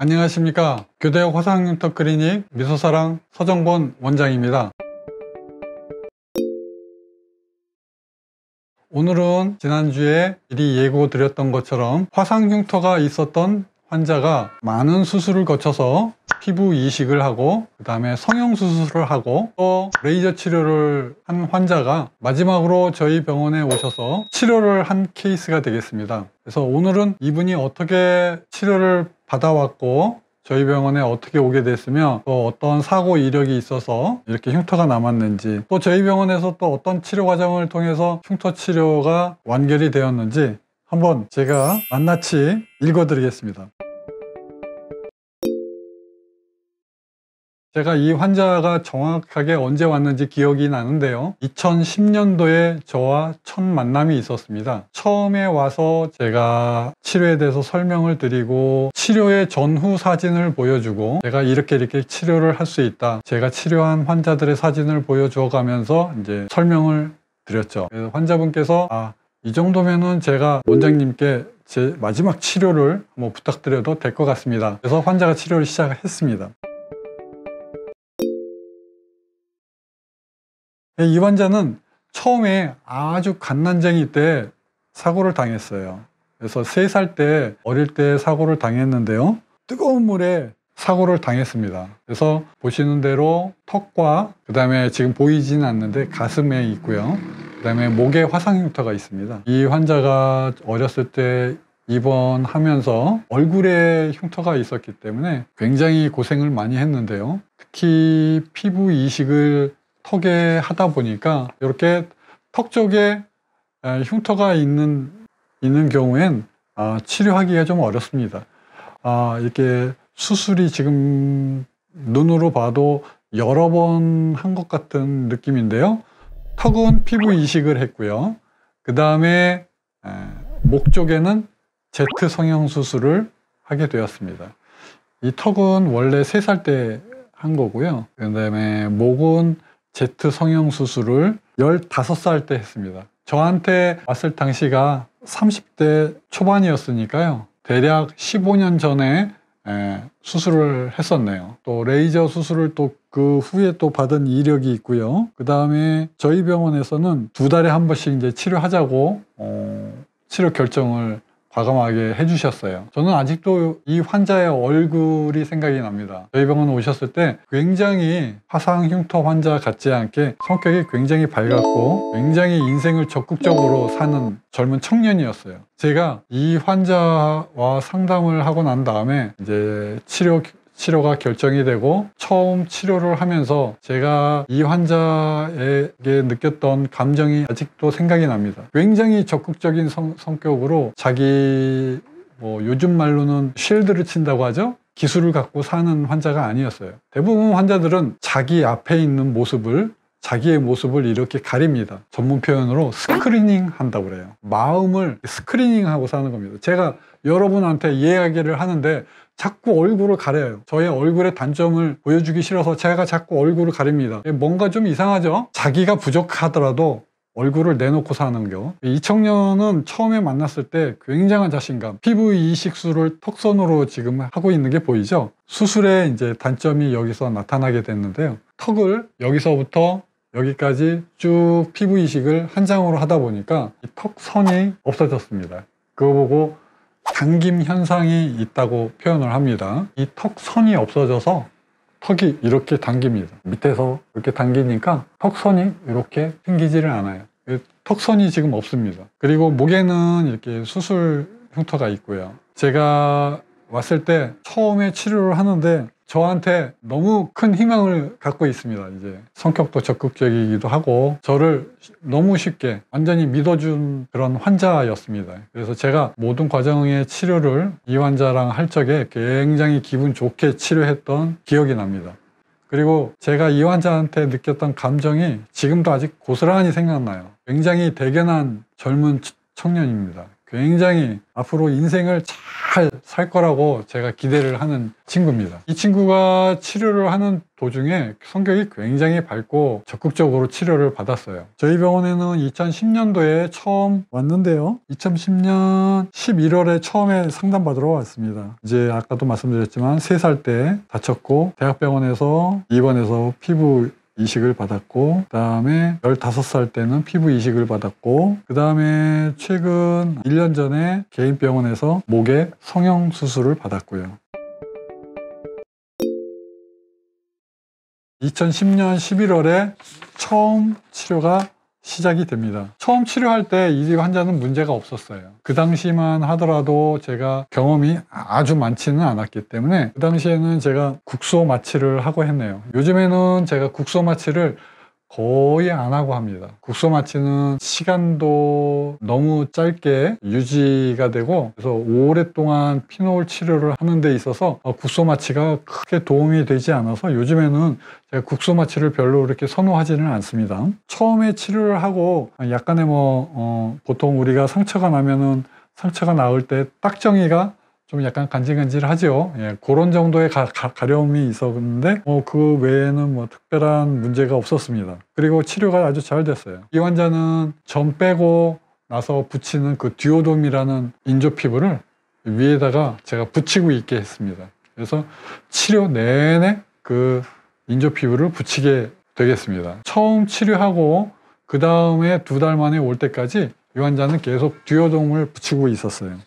안녕하십니까 교대역 화상융터 클리닉 미소사랑 서정권 원장입니다 오늘은 지난주에 미리 예고 드렸던 것처럼 화상흉터가 있었던 환자가 많은 수술을 거쳐서 피부 이식을 하고 그 다음에 성형 수술을 하고 또 레이저 치료를 한 환자가 마지막으로 저희 병원에 오셔서 치료를 한 케이스가 되겠습니다 그래서 오늘은 이분이 어떻게 치료를 받아왔고 저희 병원에 어떻게 오게 됐으며 또 어떤 사고 이력이 있어서 이렇게 흉터가 남았는지 또 저희 병원에서 또 어떤 치료 과정을 통해서 흉터 치료가 완결이 되었는지 한번 제가 만낱이 읽어드리겠습니다. 제가 이 환자가 정확하게 언제 왔는지 기억이 나는데요. 2010년도에 저와 첫 만남이 있었습니다. 처음에 와서 제가 치료에 대해서 설명을 드리고 치료의 전후 사진을 보여주고 제가 이렇게 이렇게 치료를 할 수 있다. 제가 치료한 환자들의 사진을 보여주어 가면서 이제 설명을 드렸죠. 환자분께서 아, 이 정도면은 제가 원장님께 제 마지막 치료를 뭐 부탁드려도 될 것 같습니다. 그래서 환자가 치료를 시작했습니다. 이 환자는 처음에 아주 갓난쟁이 때 사고를 당했어요. 그래서 3살때 어릴 때 사고를 당했는데요. 뜨거운 물에 사고를 당했습니다. 그래서 보시는 대로 턱과 그 다음에 지금 보이진 않는데 가슴에 있고요. 그 다음에 목에 화상 흉터가 있습니다. 이 환자가 어렸을 때 입원하면서 얼굴에 흉터가 있었기 때문에 굉장히 고생을 많이 했는데요. 특히 피부 이식을 턱에 하다 보니까 이렇게 턱 쪽에 흉터가 있는 있는 경우엔 아, 치료하기가 좀 어렵습니다. 아, 이렇게 수술이 지금 눈으로 봐도 여러 번 한 것 같은 느낌인데요. 턱은 피부 이식을 했고요. 그 다음에 목 쪽에는 제트 성형 수술을 하게 되었습니다. 이 턱은 원래 3살때 한 거고요. 그 다음에 목은 제트 성형 수술을 15살 때 했습니다. 저한테 왔을 당시가 30대 초반이었으니까요. 대략 15년 전에 수술을 했었네요. 또 레이저 수술을 또 그 후에 또 받은 이력이 있고요. 그 다음에 저희 병원에서는 두 달에 한 번씩 이제 치료하자고 어, 치료 결정을 과감하게 해주셨어요. 저는 아직도 이 환자의 얼굴이 생각이 납니다. 저희 병원 오셨을 때 굉장히 화상 흉터 환자 같지 않게 성격이 굉장히 밝았고 굉장히 인생을 적극적으로 사는 젊은 청년이었어요. 제가 이 환자와 상담을 하고 난 다음에 이제 치료 치료가 결정이 되고 처음 치료를 하면서 제가 이 환자에게 느꼈던 감정이 아직도 생각이 납니다. 굉장히 적극적인 성, 성격으로 자기 뭐 요즘 말로는 쉴드를 친다고 하죠. 기술을 갖고 사는 환자가 아니었어요. 대부분 환자들은 자기 앞에 있는 모습을 자기의 모습을 이렇게 가립니다. 전문 표현으로 스크리닝 한다고 그래요. 마음을 스크리닝하고 사는 겁니다. 제가 여러분한테 이야기를 하는데 자꾸 얼굴을 가려요. 저의 얼굴의 단점을 보여주기 싫어서 제가 자꾸 얼굴을 가립니다. 뭔가 좀 이상하죠? 자기가 부족하더라도 얼굴을 내놓고 사는 경우 이 청년은 처음에 만났을 때 굉장한 자신감, 피부 이식술을 턱선으로 지금 하고 있는 게 보이죠? 수술의 이제 단점이 여기서 나타나게 됐는데요. 턱을 여기서부터 여기까지 쭉 피부 이식을 한 장으로 하다 보니까 턱선이 없어졌습니다. 그거 보고 당김 현상이 있다고 표현을 합니다. 이 턱선이 없어져서 턱이 이렇게 당깁니다. 밑에서 이렇게 당기니까 턱선이 이렇게 생기지를 않아요. 턱선이 지금 없습니다. 그리고 목에는 이렇게 수술 흉터가 있고요. 제가 왔을 때 처음에 치료를 하는데 저한테 너무 큰 희망을 갖고 있습니다. 이제 성격도 적극적이기도 하고 저를 너무 쉽게 완전히 믿어준 그런 환자였습니다. 그래서 제가 모든 과정의 치료를 이 환자랑 할 적에 굉장히 기분 좋게 치료했던 기억이 납니다. 그리고 제가 이 환자한테 느꼈던 감정이 지금도 아직 고스란히 생각나요. 굉장히 대견한 젊은 청년입니다. 굉장히 앞으로 인생을 잘 살 거라고 제가 기대를 하는 친구입니다. 이 친구가 치료를 하는 도중에 성격이 굉장히 밝고 적극적으로 치료를 받았어요. 저희 병원에는 2010년도에 처음 왔는데요. 2010년 11월에 처음에 상담받으러 왔습니다. 이제 아까도 말씀드렸지만 3살 때 다쳤고 대학병원에서 입원해서 피부 이식을 받았고 그 다음에 15살 때는 피부 이식을 받았고 그 다음에 최근 1년 전에 개인 병원에서 목에 성형 수술을 받았고요. 2010년 11월에 처음 치료가 시작이 됩니다. 처음 치료할 때 이 환자는 문제가 없었어요. 그 당시만 하더라도 제가 경험이 아주 많지는 않았기 때문에 그 당시에는 제가 국소 마취를 하고 했네요. 요즘에는 제가 국소 마취를 거의 안 하고 합니다. 국소 마취는 시간도 너무 짧게 유지가 되고 그래서 오랫동안 피노올 치료를 하는 데 있어서 어, 국소 마취가 크게 도움이 되지 않아서 요즘에는 제가 국소 마취를 별로 그렇게 선호하지는 않습니다. 처음에 치료를 하고 어, 약간의 뭐 어, 보통 우리가 상처가 나면은 상처가 나올 때 딱정이가 좀 약간 간질간질하죠. 예, 그런 정도의 가, 가 려움이 있었는데 뭐그 외에는 뭐 특별한 문제가 없었습니다. 그리고 치료가 아주 잘 됐어요. 이 환자는 점 빼고 나서 붙이는 그 듀오돔이라는 인조 피부를 위에다가 제가 붙이고 있게 했습니다. 그래서 치료 내내 그 인조 피부를 붙이게 되겠습니다. 처음 치료하고 그 다음에 두 달 만에 올 때까지 이 환자는 계속 듀오돔을 붙이고 있었어요.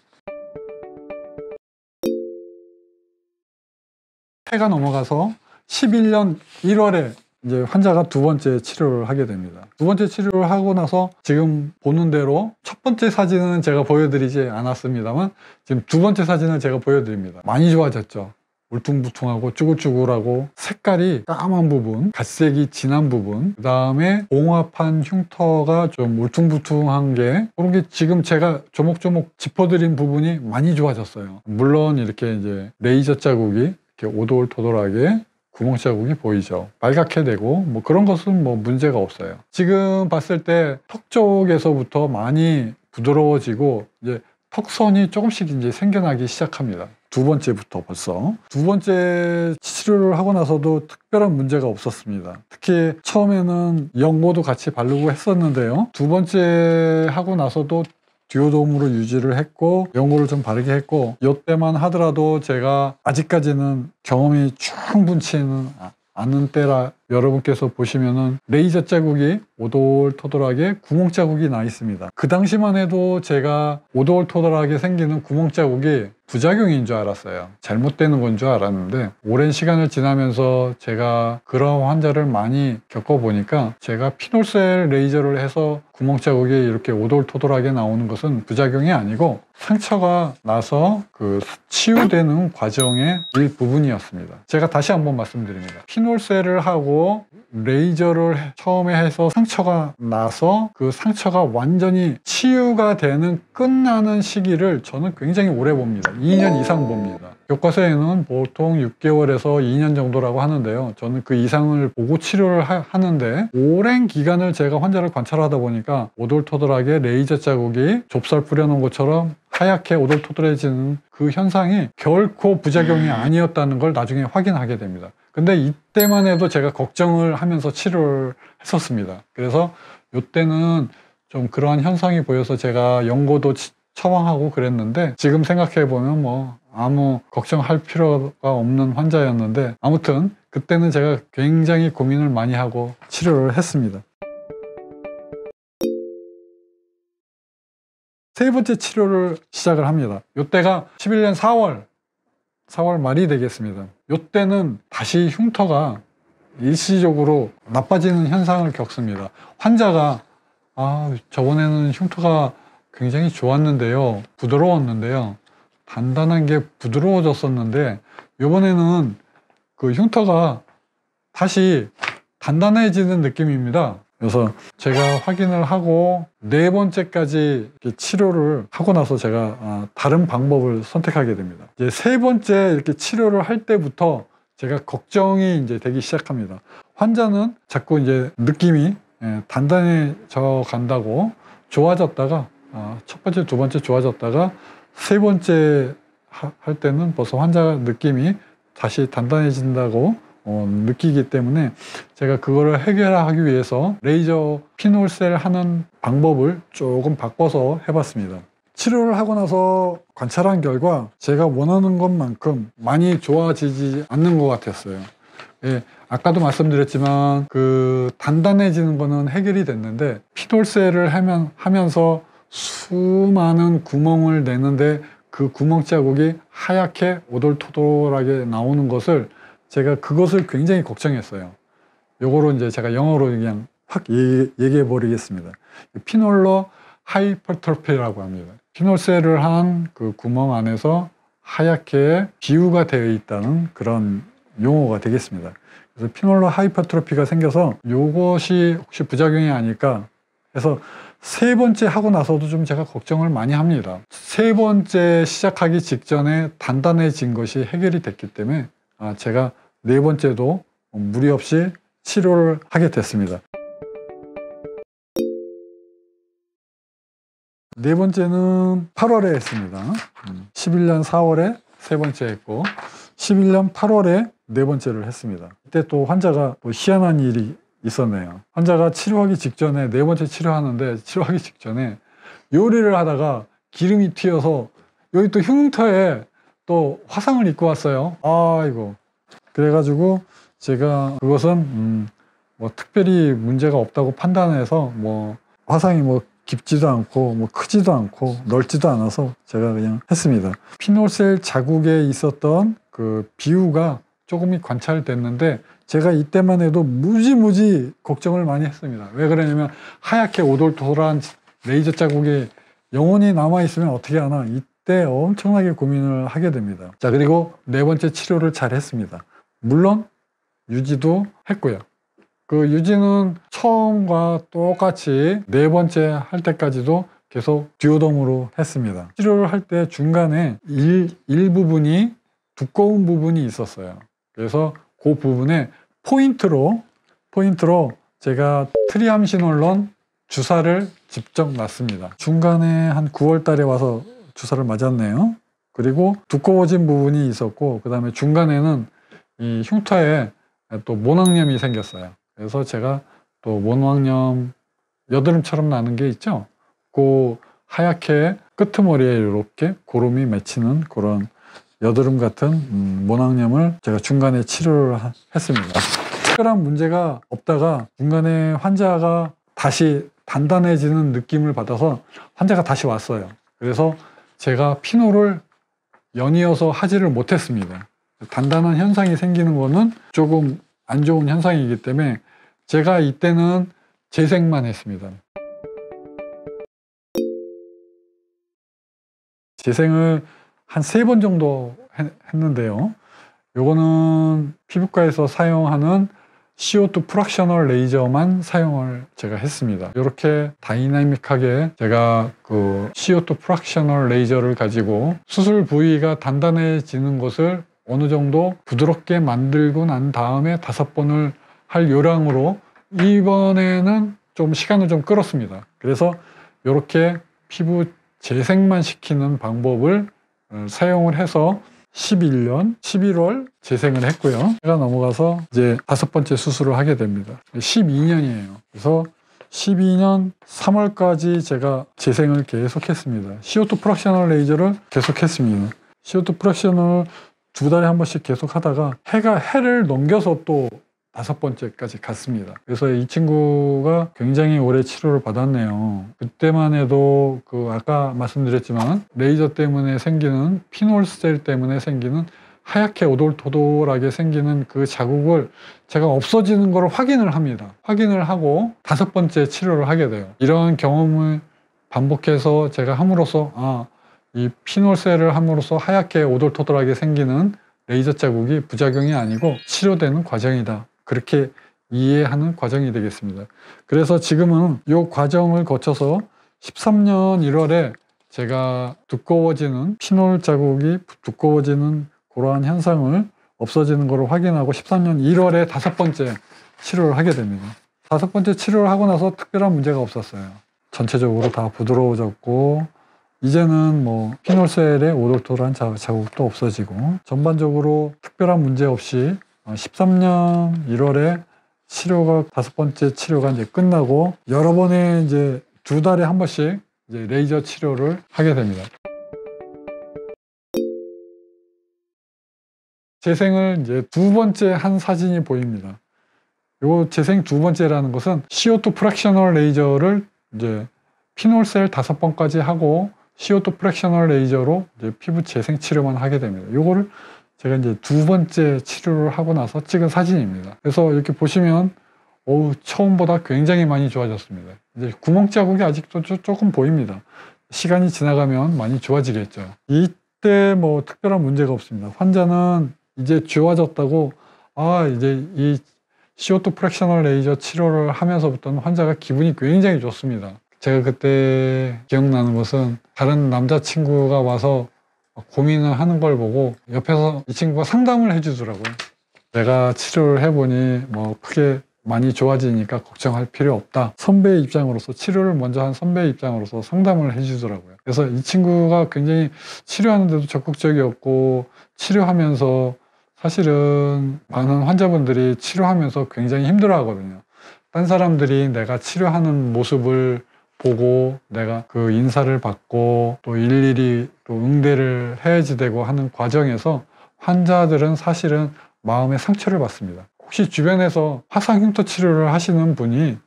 해가 넘어가서 11년 1월에 이제 환자가 두 번째 치료를 하게 됩니다. 두 번째 치료를 하고 나서 지금 보는 대로 첫 번째 사진은 제가 보여드리지 않았습니다만 지금 두 번째 사진을 제가 보여드립니다. 많이 좋아졌죠. 울퉁불퉁하고 쭈글쭈글하고 색깔이 까만 부분, 갈색이 진한 부분, 그 다음에 봉합한 흉터가 좀 울퉁불퉁한 게 그런 게 지금 제가 조목조목 짚어드린 부분이 많이 좋아졌어요. 물론 이렇게 이제 레이저 자국이 이렇게 오돌토돌하게 구멍 자국이 보이죠. 빨갛게 되고 뭐 그런 것은 뭐 문제가 없어요. 지금 봤을 때 턱 쪽에서부터 많이 부드러워지고 이제 턱선이 조금씩 이제 생겨나기 시작합니다. 두 번째부터 벌써 두 번째 치료를 하고 나서도 특별한 문제가 없었습니다. 특히 처음에는 연고도 같이 바르고 했었는데요. 두 번째 하고 나서도 듀오돔으로 유지를 했고 연구를 좀 바르게 했고 이때만 하더라도 제가 아직까지는 경험이 충분치는 않은 때라 여러분께서 보시면은 레이저 자국이 오돌토돌하게 구멍 자국이 나 있습니다. 그 당시만 해도 제가 오돌토돌하게 생기는 구멍 자국이 부작용인 줄 알았어요. 잘못되는 건 줄 알았는데 오랜 시간을 지나면서 제가 그런 환자를 많이 겪어보니까 제가 피놀셀 레이저를 해서 구멍 자국이 이렇게 오돌토돌하게 나오는 것은 부작용이 아니고 상처가 나서 그 치유되는 과정의 일부분이었습니다. 제가 다시 한번 말씀드립니다. 피놀셀을 하고 레이저를 처음에 해서 상처가 나서 그 상처가 완전히 치유가 되는 끝나는 시기를 저는 굉장히 오래 봅니다. 2년 이상 봅니다. 교과서에는 보통 6개월에서 2년 정도라고 하는데요. 저는 그 이상을 보고 치료를 하, 는데 오랜 기간을 제가 환자를 관찰하다 보니까 오돌토돌하게 레이저 자국이 좁쌀 뿌려놓은 것처럼 하얗게 오돌토돌해지는 그 현상이 결코 부작용이 아니었다는 걸 나중에 확인하게 됩니다. 근데 이때만 해도 제가 걱정을 하면서 치료를 했었습니다. 그래서 이때는 좀 그러한 현상이 보여서 제가 연고도 처방하고 그랬는데 지금 생각해보면 뭐 아무 걱정할 필요가 없는 환자였는데 아무튼 그때는 제가 굉장히 고민을 많이 하고 치료를 했습니다. 세 번째 치료를 시작을 합니다. 이때가 11년 4월 4월 말이 되겠습니다. 이때는 다시 흉터가 일시적으로 나빠지는 현상을 겪습니다. 환자가 아 저번에는 흉터가 굉장히 좋았는데요. 부드러웠는데요. 단단한 게 부드러워졌었는데 이번에는 그 흉터가 다시 단단해지는 느낌입니다. 그래서 제가 확인을 하고 네 번째까지 치료를 하고 나서 제가 아, 다른 방법을 선택하게 됩니다. 이제 세 번째 이렇게 치료를 할 때부터 제가 걱정이 이제 되기 시작합니다. 환자는 자꾸 이제 느낌이 예, 단단해져 간다고 좋아졌다가 아, 첫 번째, 두 번째 좋아졌다가 세 번째 할 때는 벌써 환자가 느낌이 다시 단단해진다고 어, 느끼기 때문에 제가 그거를 해결하기 위해서 레이저 피놀셀 하는 방법을 조금 바꿔서 해봤습니다. 치료를 하고 나서 관찰한 결과 제가 원하는 것만큼 많이 좋아지지 않는 것 같았어요. 예, 아까도 말씀드렸지만 그 단단해지는 거는 해결이 됐는데 피돌세를 하면, 하면서 수많은 구멍을 내는데 그 구멍 자국이 하얗게 오돌토돌하게 나오는 것을 제가 그것을 굉장히 걱정했어요. 요거로 이제 제가 영어로 그냥 확 얘기해 버리겠습니다. 피놀로 하이퍼트로피라고 합니다. 피놀세를한 그 구멍 안에서 하얗게 비유가 되어 있다는 그런 용어가 되겠습니다. 그래서 피놀로 하이퍼트로피가 생겨서 이것이 혹시 부작용이 아닐까 해서 세 번째 하고 나서도 좀 제가 걱정을 많이 합니다. 세 번째 시작하기 직전에 단단해진 것이 해결이 됐기 때문에 아, 제가 네 번째도 무리 없이 치료를 하게 됐습니다. 네 번째는 8월에 했습니다. 11년 음, 4월에 세 번째 했고 11년 8월에 네 번째를 했습니다. 그때 또 환자가 또 희한한 일이 있었네요. 환자가 치료하기 직전에 네 번째 치료하는데 치료하기 직전에 요리를 하다가 기름이 튀어서 여기 또 흉터에 또 화상을 입고 왔어요. 아이거 그래가지고 제가 그것은 음, 뭐 특별히 문제가 없다고 판단해서 뭐 화상이 뭐 깊지도 않고 뭐 크지도 않고 넓지도 않아서 제가 그냥 했습니다. 피놀셀 자국에 있었던 그 비유가 조금이 관찰됐는데 제가 이때만 해도 무지무지 걱정을 많이 했습니다. 왜 그러냐면 하얗게 오돌토돌한 레이저 자국이 영원히 남아있으면 어떻게 하나 이때 엄청나게 고민을 하게 됩니다. 자 그리고 네 번째 치료를 잘 했습니다. 물론 유지도 했고요. 그 유지는 처음과 똑같이 네 번째 할 때까지도 계속 듀오덤으로 했습니다. 치료를 할 때 중간에 일, 일부분이 두꺼운 부분이 있었어요. 그래서 그 부분에 포인트로 포인트로 제가 트리암시놀론 주사를 직접 맞습니다. 중간에 한 9월 달에 와서 주사를 맞았네요. 그리고 두꺼워진 부분이 있었고 그 다음에 중간에는 이 흉터에 또 모낭염이 생겼어요. 그래서 제가 또 모낭염 여드름처럼 나는 게 있죠. 그 하얗게 끄트머리에 이렇게 고름이 맺히는 그런 여드름 같은 음, 모낭염을 제가 중간에 치료를 했습니다. 특별한 문제가 없다가 중간에 환자가 다시 단단해지는 느낌을 받아서 환자가 다시 왔어요. 그래서 제가 피노를 연이어서 하지를 못했습니다. 단단한 현상이 생기는 거는 조금 안 좋은 현상이기 때문에 제가 이때는 재생만 했습니다. 재생을 한 세 번 정도 했는데요. 요거는 피부과에서 사용하는 CO2 프락셔널 레이저만 사용을 제가 했습니다. 이렇게 다이나믹하게 제가 그 CO2 프락셔널 레이저를 가지고 수술 부위가 단단해지는 것을 어느 정도 부드럽게 만들고 난 다음에 다섯 번을 할 요량으로 이번에는 좀 시간을 좀 끌었습니다. 그래서 이렇게 피부 재생만 시키는 방법을 어, 사용을 해서 11년 11월 재생을 했고요. 제가 넘어가서 이제 다섯 번째 수술을 하게 됩니다. 12년이에요. 그래서 12년 3월까지 제가 재생을 계속했습니다. CO2 프락셔널 레이저를 계속했습니다. CO2 프락셔널 두 달에 한 번씩 계속 하다가 해가 해를 넘겨서 또 다섯 번째까지 갔습니다. 그래서 이 친구가 굉장히 오래 치료를 받았네요. 그때만 해도 그 아까 말씀드렸지만 레이저 때문에 생기는 피놀셀 스 때문에 생기는 하얗게 오돌토돌하게 생기는 그 자국을 제가 없어지는 걸 확인을 합니다. 확인을 하고 다섯 번째 치료를 하게 돼요. 이런 경험을 반복해서 제가 함으로써 아 이피놀셀를 함으로써 하얗게 오돌토돌하게 생기는 레이저 자국이 부작용이 아니고 치료되는 과정이다. 그렇게 이해하는 과정이 되겠습니다. 그래서 지금은 이 과정을 거쳐서 13년 1월에 제가 두꺼워지는 피놀 자국이 두꺼워지는 그러한 현상을 없어지는 것을 확인하고 13년 1월에 다섯 번째 치료를 하게 됩니다. 다섯 번째 치료를 하고 나서 특별한 문제가 없었어요. 전체적으로 다 부드러워졌고 이제는 뭐 피놀셀의 오돌토란 자국도 없어지고 전반적으로 특별한 문제 없이 13년 어, 1월에 치료가 다섯 번째 치료가 이제 끝나고 여러 번에 이제 두 달에 한 번씩 이제 레이저 치료를 하게 됩니다. 재생을 이제 두 번째 한 사진이 보입니다. 이 재생 두 번째라는 것은 CO2 프랙셔널 레이저를 이제 피놀셀 다섯 번까지 하고 시오토 프랙셔널 레이저로 피부 재생 치료만 하게 됩니다. 이거를 제가 이제 두 번째 치료를 하고 나서 찍은 사진입니다. 그래서 이렇게 보시면 어우 처음보다 굉장히 많이 좋아졌습니다. 이제 구멍 자국이 아직도 조금 보입니다. 시간이 지나가면 많이 좋아지겠죠. 이때 뭐 특별한 문제가 없습니다. 환자는 이제 좋아졌다고 아 이제 이 시오토 프랙셔널 레이저 치료를 하면서부터는 환자가 기분이 굉장히 좋습니다. 제가 그때 기억나는 것은 다른 남자친구가 와서 고민을 하는 걸 보고 옆에서 이 친구가 상담을 해주더라고요. 내가 치료를 해보니 뭐 크게 많이 좋아지니까 걱정할 필요 없다. 선배의 입장으로서 치료를 먼저 한 선배의 입장으로서 상담을 해주더라고요. 그래서 이 친구가 굉장히 치료하는데도 적극적이었고 치료하면서 사실은 많은 환자분들이 치료하면서 굉장히 힘들어하거든요. 딴 사람들이 내가 치료하는 모습을 보고 내가 그 인사를 받고 또 일일이 또 응대를 해야지 되고 하는 과정에서 환자들은 사실은 마음의 상처를 받습니다. 혹시 주변에서 화상 흉터 치료를 하시는 분이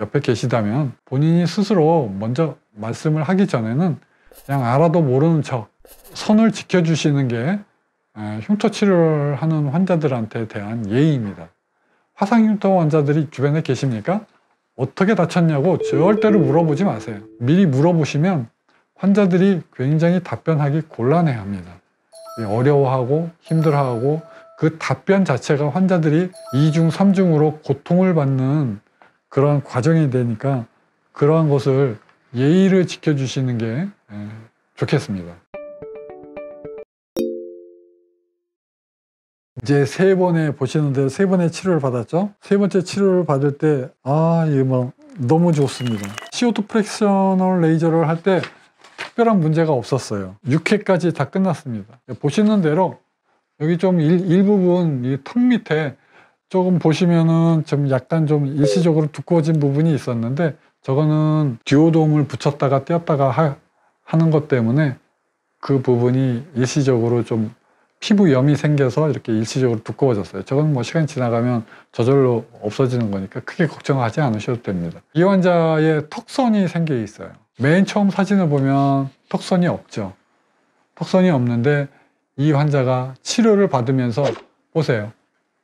옆에 계시다면 본인이 스스로 먼저 말씀을 하기 전에는 그냥 알아도 모르는 척 선을 지켜주시는 게 흉터 치료를 하는 환자들한테 대한 예의입니다. 화상 흉터 환자들이 주변에 계십니까? 어떻게 다쳤냐고 절대로 물어보지 마세요. 미리 물어보시면 환자들이 굉장히 답변하기 곤란해합니다. 예, 어려워하고 힘들어하고 그 답변 자체가 환자들이 이중삼중으로 고통을 받는 그러한 과정이 되니까 그러한 것을 예의를 지켜주시는 게 예, 좋겠습니다. 이제 세 번에 보시는 데세 번의 치료를 받았죠. 세 번째 치료를 받을 때 아이거뭐 너무 좋습니다. CO2 프렉셔널 레이저를 할 때 특별한 문제가 없었어요. 6회까지 다 끝났습니다. 보시는 대로 여기 좀 일, 부분 이턱 밑에 조금 보시면은 좀 약간 좀 일시적으로 두꺼워진 부분이 있었는데 저거는 듀오돔을 붙였다가 떼었다가 하, 하는 것 때문에 그 부분이 일시적으로 좀 피부염이 생겨서 이렇게 일시적으로 두꺼워졌어요. 저건 뭐 시간이 지나가면 저절로 없어지는 거니까 크게 걱정하지 않으셔도 됩니다. 이 환자의 턱선이 생겨 있어요. 맨 처음 사진을 보면 턱선이 없죠. 턱선이 없는데 이 환자가 치료를 받으면서 보세요.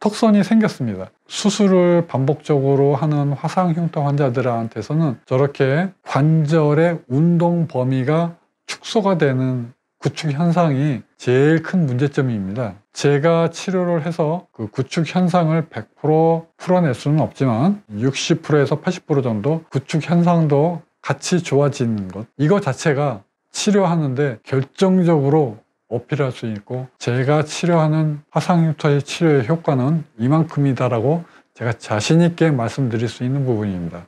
턱선이 생겼습니다. 수술을 반복적으로 하는 화상 흉터 환자들한테서는 저렇게 관절의 운동 범위가 축소가 되는 구축 현상이 제일 큰 문제점입니다. 제가 치료를 해서 그 구축 현상을 100% 풀어낼 수는 없지만 60%에서 80% 정도 구축 현상도 같이 좋아지는 것. 이거 자체가 치료하는데 결정적으로 어필할 수 있고 제가 치료하는 화상유터의 치료의 효과는 이만큼이다라고 제가 자신있게 말씀드릴 수 있는 부분입니다.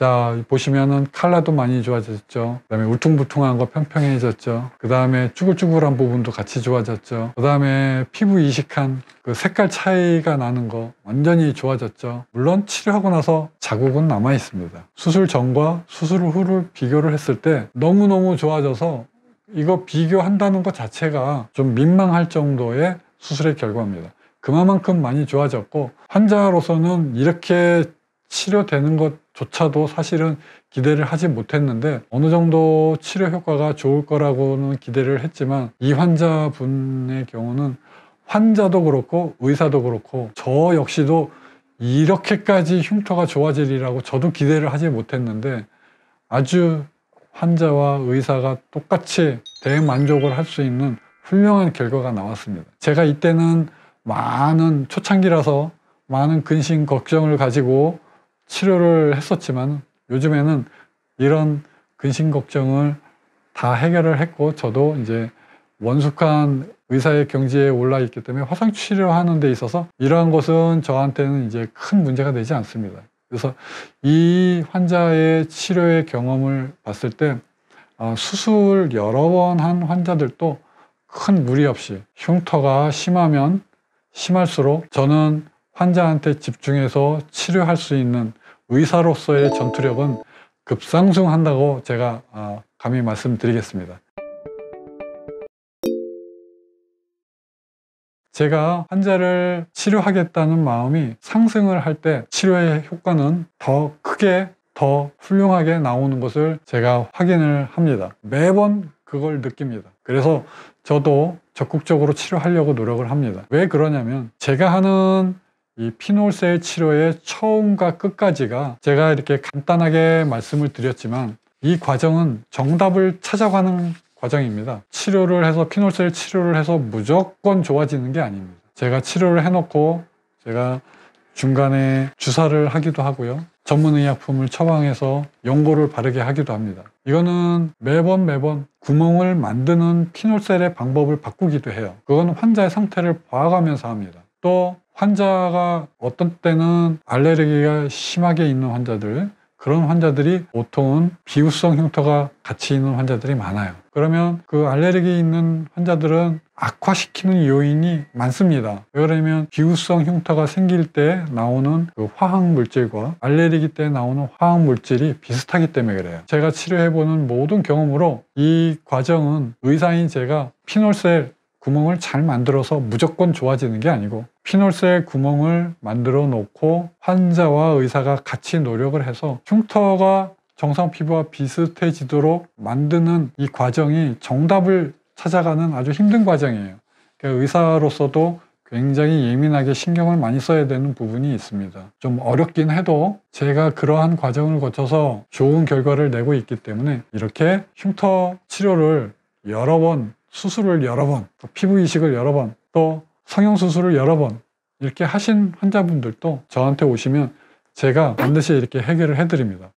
자, 보시면은 칼라도 많이 좋아졌죠. 그 다음에 울퉁불퉁한 거 평평해졌죠. 그 다음에 쭈글쭈글한 부분도 같이 좋아졌죠. 그 다음에 피부 이식한 그 색깔 차이가 나는 거 완전히 좋아졌죠. 물론 치료하고 나서 자국은 남아 있습니다. 수술 전과 수술 후를 비교를 했을 때 너무너무 좋아져서 이거 비교한다는 것 자체가 좀 민망할 정도의 수술의 결과입니다. 그만큼 많이 좋아졌고 환자로서는 이렇게 치료되는 것 조차도 사실은 기대를 하지 못했는데 어느 정도 치료 효과가 좋을 거라고는 기대를 했지만 이 환자분의 경우는 환자도 그렇고 의사도 그렇고 저 역시도 이렇게까지 흉터가 좋아지리라고 저도 기대를 하지 못했는데 아주 환자와 의사가 똑같이 대만족을 할 수 있는 훌륭한 결과가 나왔습니다. 제가 이때는 많은 초창기라서 많은 근심 걱정을 가지고 치료를 했었지만 요즘에는 이런 근심 걱정을 다 해결을 했고 저도 이제 원숙한 의사의 경지에 올라 있기 때문에 화상 치료하는 데 있어서 이러한 것은 저한테는 이제 큰 문제가 되지 않습니다. 그래서 이 환자의 치료의 경험을 봤을 때 어, 수술 여러 번 한 환자들도 큰 무리 없이 흉터가 심하면 심할수록 저는 환자한테 집중해서 치료할 수 있는 의사로서의 전투력은 급상승한다고 제가 아, 감히 말씀드리겠습니다. 제가 환자를 치료하겠다는 마음이 상승을 할 때 치료의 효과는 더 크게 더 훌륭하게 나오는 것을 제가 확인을 합니다. 매번 그걸 느낍니다. 그래서 저도 적극적으로 치료하려고 노력을 합니다. 왜 그러냐면 제가 하는 이 피놀세 치료의 처음과 끝까지가 제가 이렇게 간단하게 말씀을 드렸지만 이 과정은 정답을 찾아가는 과정입니다. 치료를 해서 피놀셀 치료를 해서 무조건 좋아지는 게 아닙니다. 제가 치료를 해놓고 제가 중간에 주사를 하기도 하고요. 전문의약품을 처방해서 연고를 바르게 하기도 합니다. 이거는 매번 매번 구멍을 만드는 피놀셀의 방법을 바꾸기도 해요. 그건 환자의 상태를 봐가면서 합니다. 또 환자가 어떤 때는 알레르기가 심하게 있는 환자들 그런 환자들이 보통은 비우성 흉터가 같이 있는 환자들이 많아요. 그러면 그 알레르기 있는 환자들은 악화시키는 요인이 많습니다. 왜냐하면 비우성 흉터가 생길 때 나오는 그 화학 물질과 알레르기 때 나오는 화학 물질이 비슷하기 때문에 그래요. 제가 치료해보는 모든 경험으로 이 과정은 의사인 제가 피놀셀 구멍을 잘 만들어서 무조건 좋아지는 게 아니고 피놀셀 구멍을 만들어 놓고 환자와 의사가 같이 노력을 해서 흉터가 정상 피부와 비슷해지도록 만드는 이 과정이 정답을 찾아가는 아주 힘든 과정이에요. 그러니까 의사로서도 굉장히 예민하게 신경을 많이 써야 되는 부분이 있습니다. 좀 어렵긴 해도 제가 그러한 과정을 거쳐서 좋은 결과를 내고 있기 때문에 이렇게 흉터 치료를 여러 번, 수술을 여러 번, 또 피부 이식을 여러 번, 또 성형수술을 여러 번 이렇게 하신 환자분들도 저한테 오시면 제가 반드시 이렇게 해결을 해드립니다.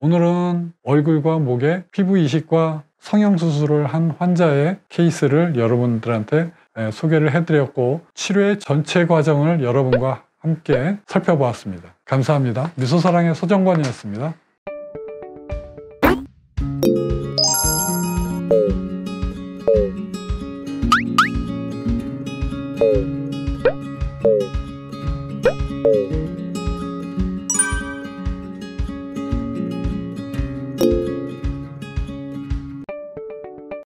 오늘은 얼굴과 목에 피부 이식과 성형수술을 한 환자의 케이스를 여러분들한테 소개를 해드렸고 치료의 전체 과정을 여러분과 함께 살펴보았습니다. 감사합니다. 미소사랑의 소정관이었습니다.